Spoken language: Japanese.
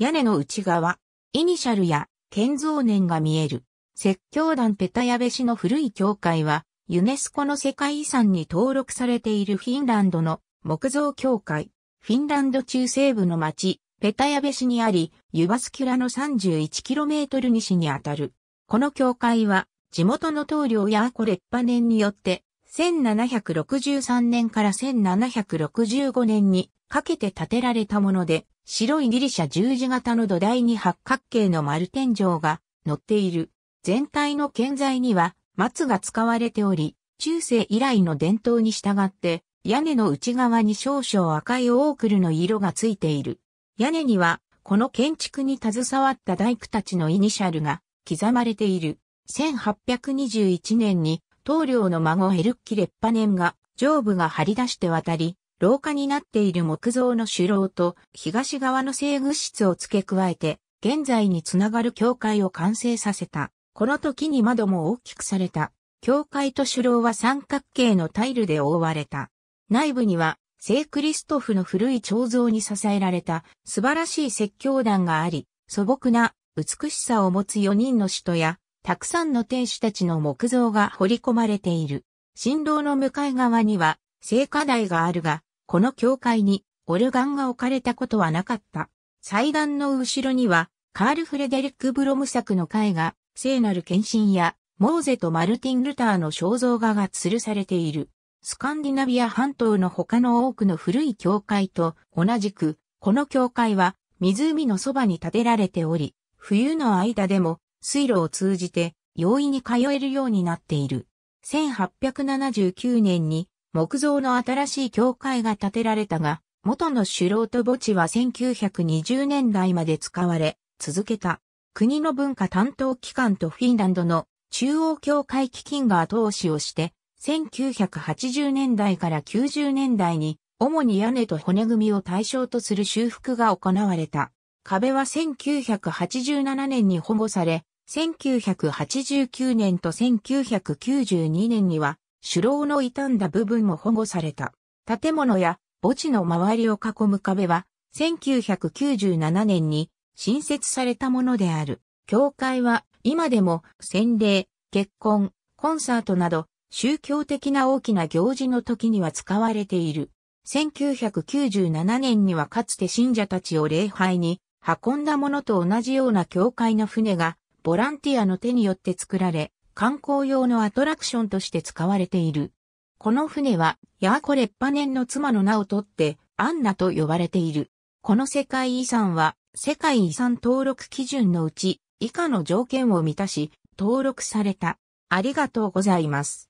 屋根の内側、イニシャルや建造年が見える。説教団ペタヤベ市の古い教会は、ユネスコの世界遺産に登録されているフィンランドの木造教会。フィンランド中西部の町、ペタヤベ市にあり、ユバスキュラの 31km 西にあたる。この教会は、地元の棟梁やアコレッパ年によって、1763年から1765年にかけて建てられたもので、白いギリシャ十字型の土台に八角形の丸天井が乗っている。全体の建材には松が使われており、中世以来の伝統に従って屋根の内側に少々赤いオークルの色がついている。屋根にはこの建築に携わった大工たちのイニシャルが刻まれている。1821年に棟梁の孫ヘルッキ・レッパネンが上部が張り出して渡り、廊下になっている木造の主廊と東側の制御室を付け加えて、現在につながる教会を完成させた。この時に窓も大きくされた。教会と主廊は三角形のタイルで覆われた。内部には、聖クリストフの古い彫像に支えられた素晴らしい説教団があり、素朴な美しさを持つ4人の使徒や、たくさんの天使たちの木像が彫り込まれている。新郎の向かい側には、聖火台があるが、この教会にオルガンが置かれたことはなかった。祭壇の後ろには、カール・フレデリック・ブロム作の絵画、聖なる献身や、モーゼとマルティン・ルターの肖像画が吊るされている。スカンディナビア半島の他の多くの古い教会と同じく、この教会は湖のそばに建てられており、冬の間でも水路を通じて容易に通えるようになっている。1879年に木造の新しい教会が建てられたが、元の首老と墓地は1920年代まで使われ、続けた。国の文化担当機関とフィンランドの中央教会基金が後押しをして、1980年代から90年代に、主に屋根と骨組みを対象とする修復が行われた。壁は1987年に保護され、1989年と1992年には首楼の傷んだ部分も保護された。建物や墓地の周りを囲む壁は、1997年に新設されたものである。教会は今でも洗礼、結婚、コンサートなど宗教的な大きな行事の時には使われている。1997年にはかつて信者たちを礼拝に運んだものと同じような教会の船がボランティアの手によって作られ、観光用のアトラクションとして使われている。この船は、ヤーコレッパネンの妻の名をとって、アンナと呼ばれている。この世界遺産は、世界遺産登録基準のうち、以下の条件を満たし、登録された。ありがとうございます。